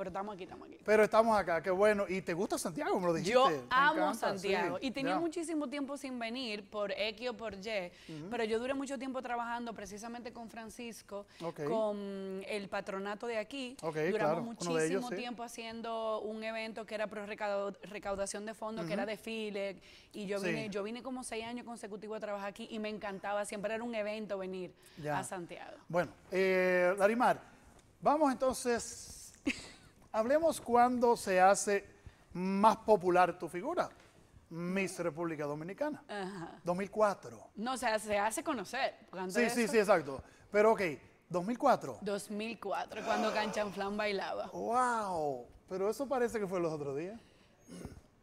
Pero estamos aquí, estamos aquí. Pero estamos acá, qué bueno. ¿Y te gusta Santiago? Me lo dijiste. Yo amo Santiago. Y tenía muchísimo tiempo sin venir por X o por Y, pero yo duré mucho tiempo trabajando precisamente con Francisco, con el patronato de aquí. Duramos muchísimo tiempo haciendo un evento que era pro recaudación de fondos, que era desfile. Y yo vine, yo vine como seis años consecutivos a trabajar aquí y me encantaba. Siempre era un evento venir a Santiago. Bueno, Darimar eh, vamos entonces Hablemos cuando se hace más popular tu figura. Miss República Dominicana. Ajá. 2004. No, se hace conocer. Sí, sí, sí, exacto. Pero ok, 2004. 2004, cuando Flan bailaba. ¡Wow! Pero eso parece que fue los otros días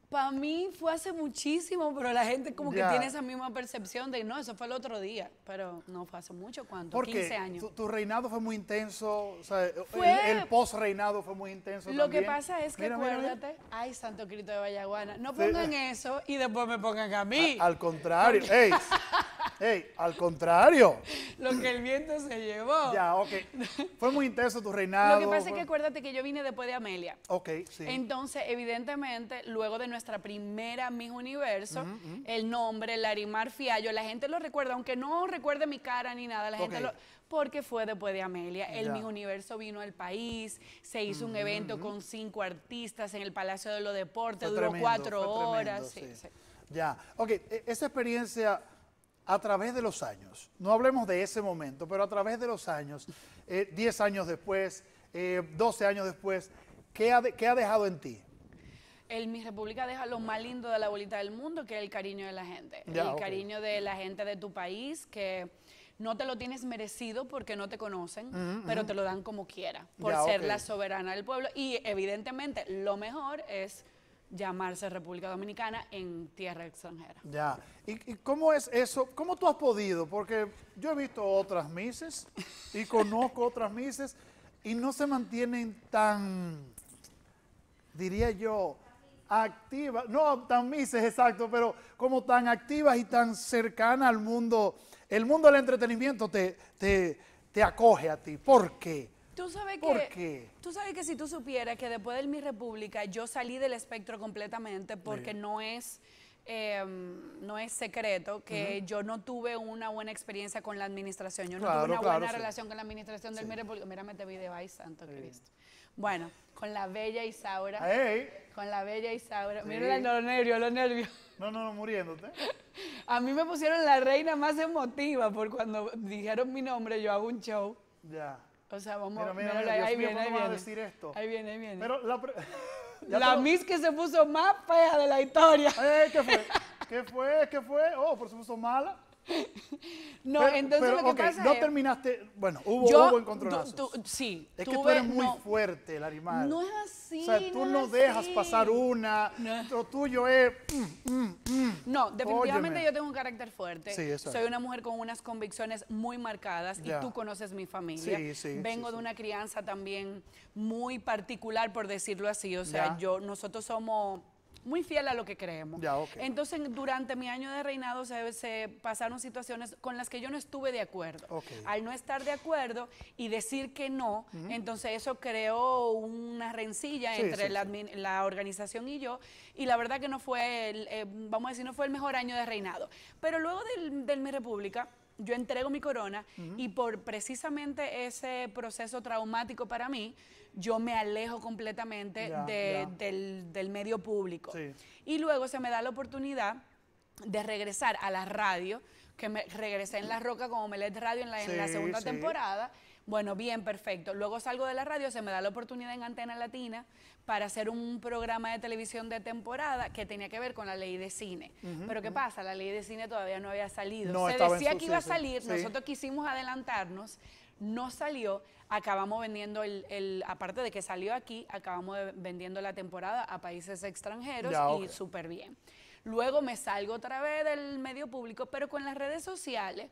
para mí fue hace muchísimo, pero la gente como que tiene esa misma percepción de, no, eso fue el otro día, pero no fue hace mucho, ¿cuánto? ¿Por 15 años. Tu, reinado fue muy intenso, o sea, el, post-reinado fue muy intenso. Lo que pasa es que, acuérdate, ay, Santo Cristo de Vallaguana, no pongan eso y después me pongan a mí. al contrario, hey, Ey, al contrario. Lo que el viento se llevó. Ya, ok. Fue muy intenso tu reinado. Lo que pasa es que acuérdate que yo vine después de Amelia. Ok, sí. Entonces, evidentemente, luego de nuestra primera Miss Universo, el nombre, Larimar Fiallo, la gente lo recuerda, aunque no recuerde mi cara ni nada, la gente lo. Porque fue después de Amelia. El Miss Universo vino al país, se hizo un evento con cinco artistas en el Palacio de los Deportes, duró cuatro horas. sí, sí. Ya, ok, e, esa experiencia a través de los años, no hablemos de ese momento, pero a través de los años, eh, 10 años después, 12 eh, años después, ¿qué ha, dejado en ti? El Mi República deja lo más lindo de la bolita del mundo, que es el cariño de la gente. el cariño de la gente de tu país, que no te lo tienes merecido porque no te conocen, pero te lo dan como quiera, por ser la soberana del pueblo. Y evidentemente lo mejor es llamarse República Dominicana en tierra extranjera. Ya. ¿Y, cómo es eso? ¿Cómo tú has podido? Porque yo he visto otras mises y conozco otras mises y no se mantienen tan, diría yo, activas, no tan mises, exacto, pero como tan activas y tan cercanas al mundo. El mundo del entretenimiento te, te, te acoge a ti. ¿Por qué? Tú sabes ¿Por que, Tú sabes que si tú supieras que después del Mi República yo salí del espectro completamente porque no es... Em, no es secreto que yo no tuve una buena experiencia con la administración. Yo no tuve una buena relación con la administración del sí. Mire, porque mírame este video, ay, santo Cristo. Bueno, con la bella Isaura. Hey. Con la bella Isaura. Mira los nervios, los nervios. No, no, no, muriéndote. A mí me pusieron la reina más emotiva por cuando dijeron mi nombre, yo hago un show. Ya. O sea, vamos mira, mira, mira, ahí, ahí, Decir esto? ahí viene, ahí viene. Pero la, la Miss que se puso más fea de la historia. Eh, ¿Qué fue? ¿Qué fue? ¿Qué fue? Oh, por se puso mala no, entonces lo que pasa no terminaste, bueno, hubo, sí. Es que tú eres muy fuerte, el animal. No es así, O sea, tú no, dejas pasar una, no. lo tuyo es... Mm, mm, mm. No, definitivamente yo tengo un carácter fuerte. Sí, eso Soy una mujer con unas convicciones muy marcadas y tú conoces mi familia. Vengo de una crianza también muy particular, por decirlo así. O sea, yo, nosotros somos muy fiel a lo que creemos. Entonces, durante mi año de reinado se, pasaron situaciones con las que yo no estuve de acuerdo. Al no estar de acuerdo y decir que no, entonces eso creó una rencilla entre la, organización y yo. Y la verdad que no fue, eh, vamos a decir, no fue el mejor año de reinado. Pero luego del, del Mi República, yo entrego mi corona y por precisamente ese proceso traumático para mí, yo me alejo completamente Del, medio público. Y luego se me da la oportunidad de regresar a la radio, que me regresé en La Roca como Melet Radio en la, segunda temporada. Bueno, bien, perfecto. Luego salgo de la radio, se me da la oportunidad en Antena Latina para hacer un programa de televisión de temporada que tenía que ver con la ley de cine. Pero ¿qué pasa? La ley de cine todavía no había salido. Se decía que iba a salir, nosotros quisimos adelantarnos, no salió, acabamos vendiendo el, aparte de que salió aquí, acabamos vendiendo la temporada a países extranjeros y súper bien. Luego me salgo otra vez del medio público, pero con las redes sociales,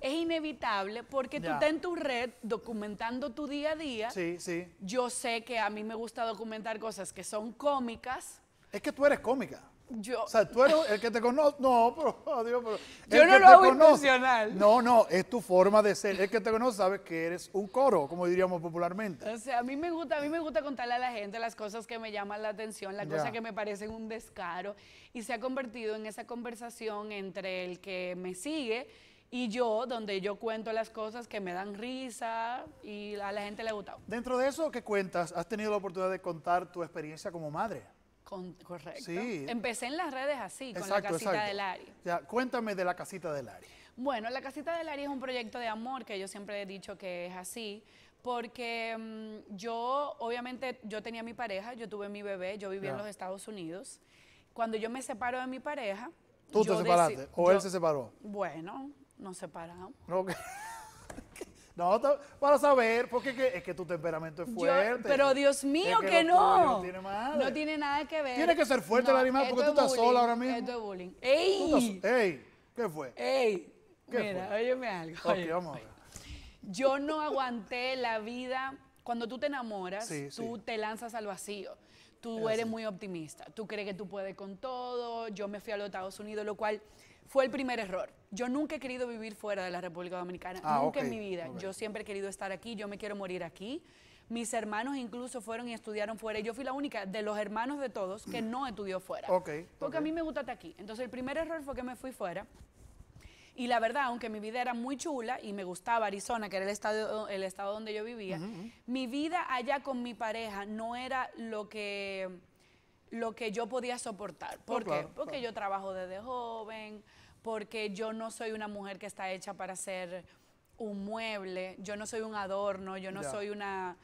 es inevitable porque tú estás en tu red documentando tu día a día. Sí, sí. Yo sé que a mí me gusta documentar cosas que son cómicas. Es que tú eres cómica. Yo. O sea, tú eres el que te conoce. No, pero, oh, Yo no lo hago intencional. No, no, es tu forma de ser. El que te conoce sabe que eres un coro, como diríamos popularmente. O sea, a mí me gusta, a mí me gusta contarle a la gente las cosas que me llaman la atención, las cosas que me parecen un descaro. Y se ha convertido en esa conversación entre el que me sigue y yo, donde yo cuento las cosas que me dan risa y a la gente le gustado. Dentro de eso que cuentas, has tenido la oportunidad de contar tu experiencia como madre. correcto. Sí. Empecé en las redes así, con la casita exacto. de Ya, cuéntame de la casita del Lari. Bueno, la casita del Lari es un proyecto de amor que yo siempre he dicho que es así porque mm, yo, obviamente, yo tenía mi pareja, yo tuve mi bebé, yo vivía en los Estados Unidos. Cuando yo me separo de mi pareja... ¿Tú te separaste o él se separó? Bueno, nos separamos. No, para saber, porque es que, tu temperamento es fuerte. pero Dios mío, que, no. No tiene, nada que ver. Tiene que ser fuerte la el animal porque tú estás sola ahora mismo. Esto es bullying. ¡Ey! ¿Qué fue? ¡Ey! mira, óyeme algo. Ok, vamos Yo no aguanté la vida. Cuando tú te enamoras, tú te lanzas al vacío. Tú eres muy optimista. Tú crees que tú puedes con todo. Yo me fui a los Estados Unidos, lo cual fue el primer error. Yo nunca he querido vivir fuera de la República Dominicana, ah, nunca en mi vida. Yo siempre he querido estar aquí, yo me quiero morir aquí. Mis hermanos incluso fueron y estudiaron fuera. Yo fui la única de los hermanos de todos que no estudió fuera. porque a mí me gusta estar aquí. Entonces el primer error fue que me fui fuera. Y la verdad, aunque mi vida era muy chula y me gustaba Arizona, que era el estado, el estado donde yo vivía, mi vida allá con mi pareja no era lo que lo que yo podía soportar. Oh, ¿Por qué? porque yo trabajo desde joven, porque yo no soy una mujer que está hecha para ser un mueble, yo no soy un adorno, yo no soy una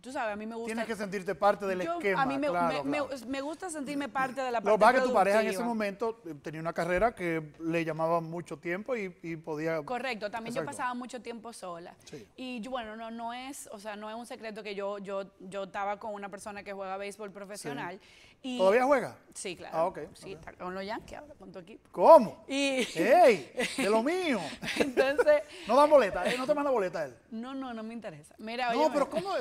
tú sabes, a mí me gusta... Tienes que sentirte parte del yo, esquema, A mí me, gusta sentirme parte de la parte Lo que que tu pareja en ese momento eh, tenía una carrera que le llamaba mucho tiempo y, podía... Correcto, también yo pasaba mucho tiempo sola. Y bueno, no, no es, o sea, no es un secreto que yo, yo, yo estaba con una persona que juega béisbol profesional. Y, ¿Todavía juega? Sí, claro. Ah, ok. Sí, está con los Yankees con tu equipo. ¿Cómo? Y, ¡Ey! De lo mío. Entonces... no da boleta, eh, no te manda boleta él. No, no, no me interesa. Mira, oye, No, pero ¿cómo?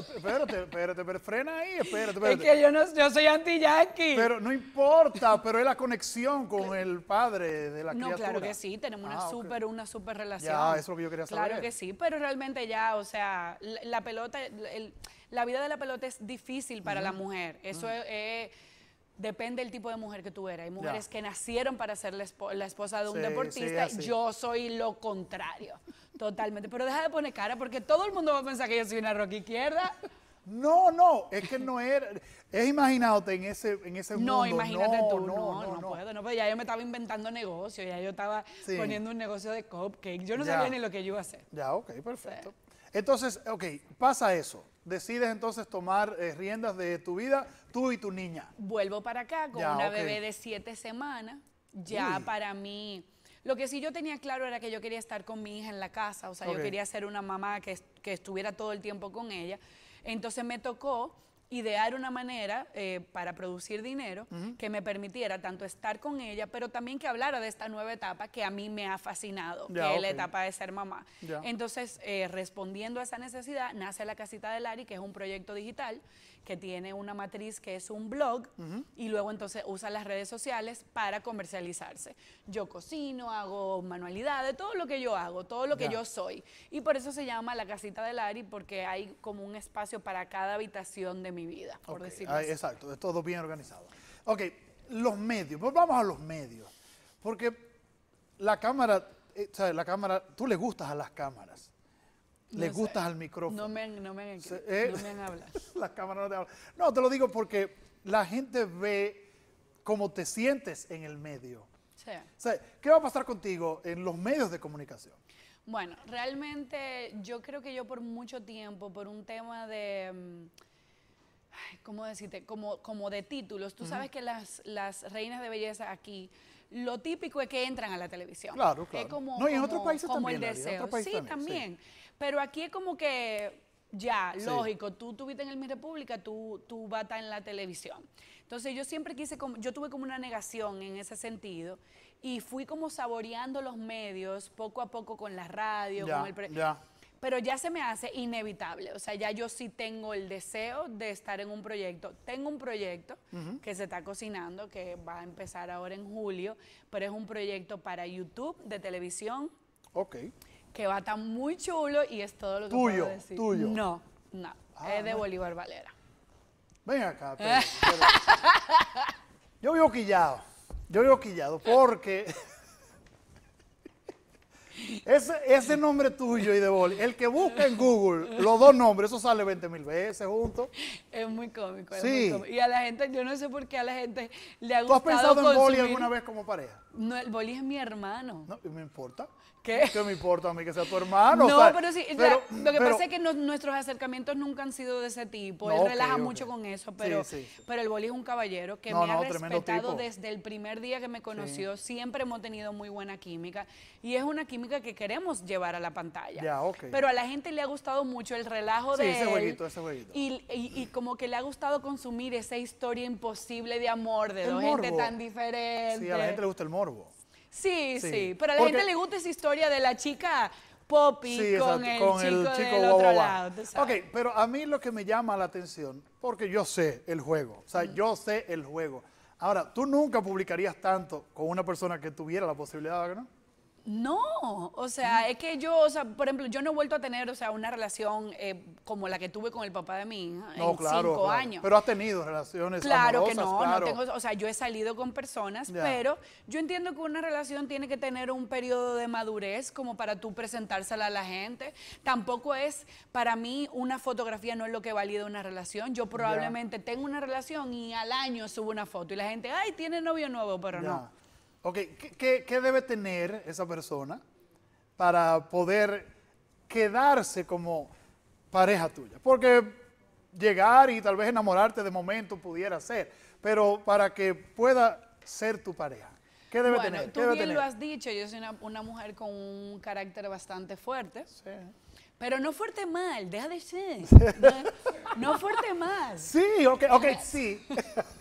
espérate, pero frena ahí, espérate, espérate. Es que yo, no, yo soy anti-yankee. Pero no importa, pero es la conexión con el padre de la criatura. No, claro que sí, tenemos una ah, super, una super relación. Ya, eso es lo que yo quería saber. Claro que sí, pero realmente ya, o sea, la, pelota, la vida de la pelota es difícil para la mujer. Eso depende del tipo de mujer que tú eres. Hay mujeres que nacieron para ser la, esposa de un deportista. yo soy lo contrario, totalmente. Pero deja de poner cara porque todo el mundo va a pensar que yo soy una roca izquierda. No, no, es que no era. Es imagínate en ese, en ese no, Imagínate no, tú, no, no, no, puedo. No, ya yo me estaba inventando negocios, ya yo estaba poniendo un negocio de cupcake. Yo no sabía ni lo que yo iba a hacer. Ya, ok, perfecto. Entonces, ok, pasa eso. Decides entonces tomar eh, riendas de tu vida, tú y tu niña. Vuelvo para acá con una bebé de siete semanas. Ya para mí. Lo que sí yo tenía claro era que yo quería estar con mi hija en la casa, o sea, yo quería ser una mamá que, que estuviera todo el tiempo con ella. Entonces me tocó idear una manera eh, para producir dinero que me permitiera tanto estar con ella, pero también que hablara de esta nueva etapa que a mí me ha fascinado, que es la etapa de ser mamá. Entonces, eh, respondiendo a esa necesidad, nace la casita de Lari, que es un proyecto digital que tiene una matriz que es un blog y luego entonces usa las redes sociales para comercializarse. Yo cocino, hago manualidades, todo lo que yo hago, todo lo que yo soy. Y por eso se llama la casita del Ari porque hay como un espacio para cada habitación de mi vida, por decir decirlo así. Exacto, es todo bien organizado. Ok, los medios, pues vamos a los medios, porque la cámara, eh, la cámara, tú le gustas a las cámaras. Le gustas al micrófono. No me, no me, ¿eh? no me hablas. Las cámaras no te hablan. No, te lo digo porque la gente ve cómo te sientes en el medio. Sí. ¿Qué va a pasar contigo en los medios de comunicación? Bueno, realmente yo creo que yo por mucho tiempo, por un tema de... Mm, ¿Cómo decirte? Como, como de títulos. Tú sabes que las, las reinas de belleza aquí lo típico es que entran a la televisión. Claro, claro. Es como, no, en otros países El deseo. sí, también. Pero aquí es como que ya, lógico, tú tuviste en el Mi República, tú, tú vas a estar en la televisión. Entonces yo siempre quise, como, yo tuve como una negación en ese sentido y fui como saboreando los medios poco a poco con la radio, con el... Pero ya se me hace inevitable, o sea, ya yo sí tengo el deseo de estar en un proyecto. Tengo un proyecto que se está cocinando, que va a empezar ahora en julio, pero es un proyecto para YouTube de televisión. Ok que va tan muy chulo y es todo lo que tuyo, Tuyo. No, no. Ah, es de Bolívar Valera. Ven acá, Yo vivo quillado. Yo vivo quillado porque. Ese, nombre tuyo y de Boli, el que busca en Google los dos nombres, eso sale 20 mil veces juntos. Es muy cómico. Es sí. Muy Y a la gente, yo no sé por qué a la gente le ha gustado. ¿Tú has pensado en Boli alguna vez como pareja? No, el boli es mi hermano. No, me importa. ¿Qué? ¿Qué me importa a mí que sea tu hermano? No, pero sí, lo que pasa es que nuestros acercamientos nunca han sido de ese tipo. Él relaja mucho con eso, pero, pero el boli es un caballero que me ha respetado desde el primer día que me conoció. Siempre hemos tenido muy buena química y es una química que queremos llevar a la pantalla. Pero a la gente le ha gustado mucho el relajo de él, ese jueguito. Y, y, y, como que le ha gustado consumir esa historia imposible de amor de dos gente tan diferente. Sí, a la gente le gusta el morbo. Sí, sí, pero a la gente le gusta esa historia de la chica Poppy con, el, chico del otro lado. Ok, pero a mí lo que me llama la atención, porque yo sé el juego, o sea, mm. yo sé el juego. Ahora, tú nunca publicarías tanto con una persona que tuviera la posibilidad de no, o sea, mm. es que yo, o sea, por ejemplo, yo no he vuelto a tener, o sea, una relación eh, como la que tuve con el papá de mi hija en cinco años. Pero has tenido relaciones Claro que no, no tengo, o sea, yo he salido con personas, pero yo entiendo que una relación tiene que tener un periodo de madurez como para tú presentársela a la gente. Tampoco es, para mí, una fotografía no es lo que valida una relación. Yo probablemente tengo una relación y al año subo una foto y la gente, ay, tiene novio nuevo, pero no. Ok, ¿Qué, debe tener esa persona para poder quedarse como pareja tuya? Porque llegar y tal vez enamorarte de momento pudiera ser, pero para que pueda ser tu pareja. ¿Qué debe tener? Tú debe bien lo has dicho, yo soy una, mujer con un carácter bastante fuerte. Sí. Pero no fuerte mal, deja de ser. No, fuerte mal. Sí, ok, ok, sí.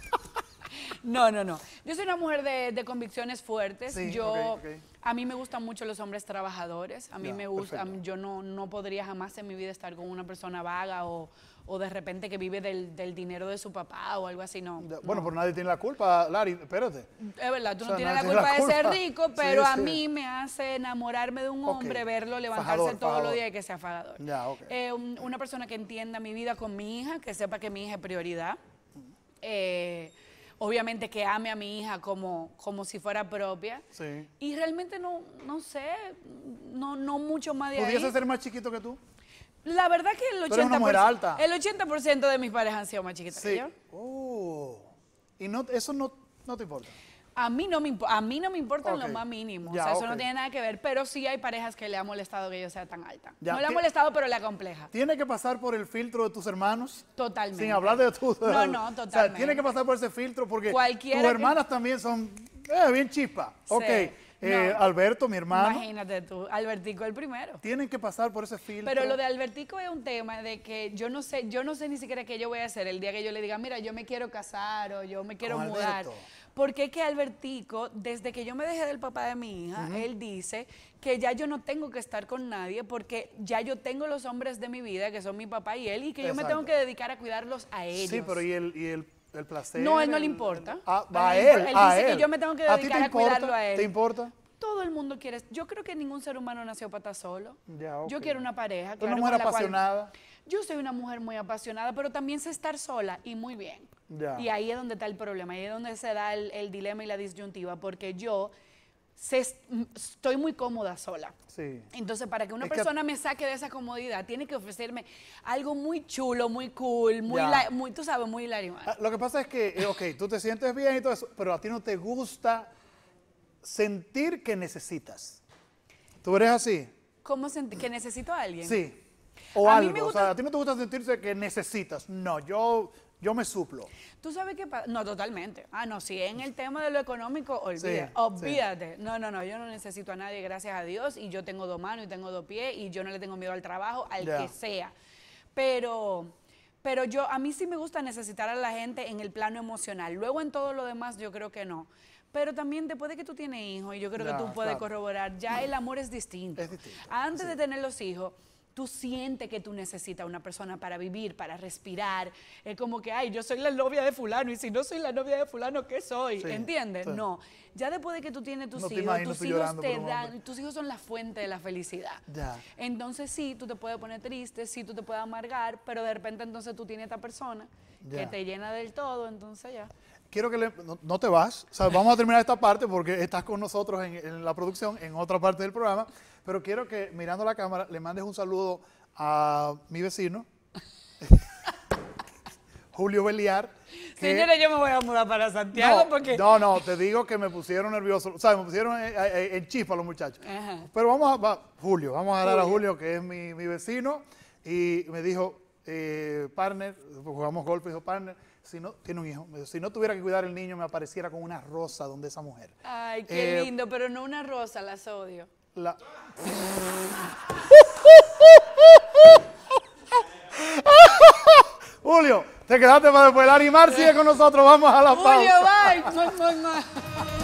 No, no, no. Yo soy una mujer de, convicciones fuertes. yo, A mí me gustan mucho los hombres trabajadores. A mí me gusta, yo no, no podría jamás en mi vida estar con una persona vaga o, de repente que vive del, dinero de su papá o algo así, no. Bueno, por nadie tiene la culpa, Lari, espérate. Es verdad, tú no tienes la culpa, de ser rico, pero a mí me hace enamorarme de un hombre, verlo levantarse todos los días y que sea pagador. Eh, una persona que entienda mi vida con mi hija, que sepa que mi hija es prioridad. Eh, obviamente que ame a mi hija como, como si fuera propia. Sí. Y realmente no, no sé, no, no mucho más de ¿Pudiese ser más chiquito que tú? La verdad que el 80%, el 80 de mis padres han sido más chiquitos que yo. Oh. Y no, eso no, no te importa. A mí no me, a mí no me importa lo más mínimo. o sea, eso no tiene nada que ver. Pero sí hay parejas que le ha molestado que yo sea tan alta. No le ha molestado, pero la compleja. Tiene que pasar por el filtro de tus hermanos. Totalmente. Sin hablar de tú No, no, totalmente. O sea, tiene que pasar por ese filtro porque tus hermanas también son eh, bien chispa. Ok. Eh, Alberto, mi hermano. Imagínate tú, Albertico el primero. Tienen que pasar por ese filtro. Pero lo de Albertico es un tema de que yo no sé, yo no sé ni siquiera qué yo voy a hacer el día que yo le diga, mira, yo me quiero casar o yo me quiero mudar. Porque qué que Albertico, desde que yo me dejé del papá de mi hija, él dice que ya yo no tengo que estar con nadie porque ya yo tengo los hombres de mi vida, que son mi papá y él, y que yo me tengo que dedicar a cuidarlos a ellos. Sí, pero y el, y el el placer. No, él no le importa. a, ah, a, él, él que yo me tengo que dedicar a, cuidarlo a él. ¿Te importa? Todo el mundo quiere. Yo creo que ningún ser humano nació para estar solo. Yo quiero una pareja. una mujer apasionada. yo soy una mujer muy apasionada, pero también sé estar sola y muy bien. Y ahí es donde está el problema, ahí es donde se da el, dilema y la disyuntiva, porque yo estoy muy cómoda sola. Sí. Entonces, para que una persona me saque de esa comodidad, tiene que ofrecerme algo muy chulo, muy cool, muy, tú sabes, muy hilario. Ah, lo que pasa es que, eh, ok, tú te sientes bien y todo eso, pero a ti no te gusta sentir que necesitas. ¿Tú eres así? ¿Cómo sentir que necesito a alguien? Sí. O a algo. O sea, a ti no te gusta sentirse que necesitas. No, yo yo me suplo. ¿Tú sabes qué pasa? No, totalmente. Ah, no, si en el tema de lo económico, olvídate, olvídate. No, no, no, yo no necesito a nadie, gracias a Dios, y yo tengo dos manos y tengo dos pies, y yo no le tengo miedo al trabajo, al que sea. Pero... Pero yo, a mí sí me gusta necesitar a la gente en el plano emocional. Luego en todo lo demás yo creo que no. Pero también después de que tú tienes hijos, y yo creo que tú puedes corroborar, ya el amor es distinto. Antes de tener los hijos, tú sientes que tú necesitas una persona para vivir, para respirar. Es como que, ay, yo soy la novia de fulano y si no soy la novia de fulano, ¿qué soy? ¿Entiendes? No. Ya después de que tú tienes tus hijos, tus hijos tus hijos son la fuente de la felicidad. Entonces sí, tú te puedes poner triste, sí, tú te puedes amargar, pero de repente entonces tú tienes a esta persona que te llena del todo, entonces ya quiero que le, no, te vas, vamos a terminar esta parte porque estás con nosotros en, la producción, en otra parte del programa, pero quiero que mirando la cámara le mandes un saludo a mi vecino, Julio Beliar. Que, yo me voy a mudar para Santiago porque... No, no, te digo que me pusieron nervioso, o sea, me pusieron eh, eh, eh, en, chispa los muchachos. Pero vamos a, Julio, vamos a hablar a Julio, que es mi, vecino, y me dijo, partner, jugamos golf, dijo partner si no, tiene un hijo, si no tuviera que cuidar el niño, me apareciera con una rosa donde esa mujer. Ay, qué eh, lindo, pero no una rosa, las odio. Julio, te quedaste para después. y animar sigue con nosotros. Vamos a la Julio, Bye, bye.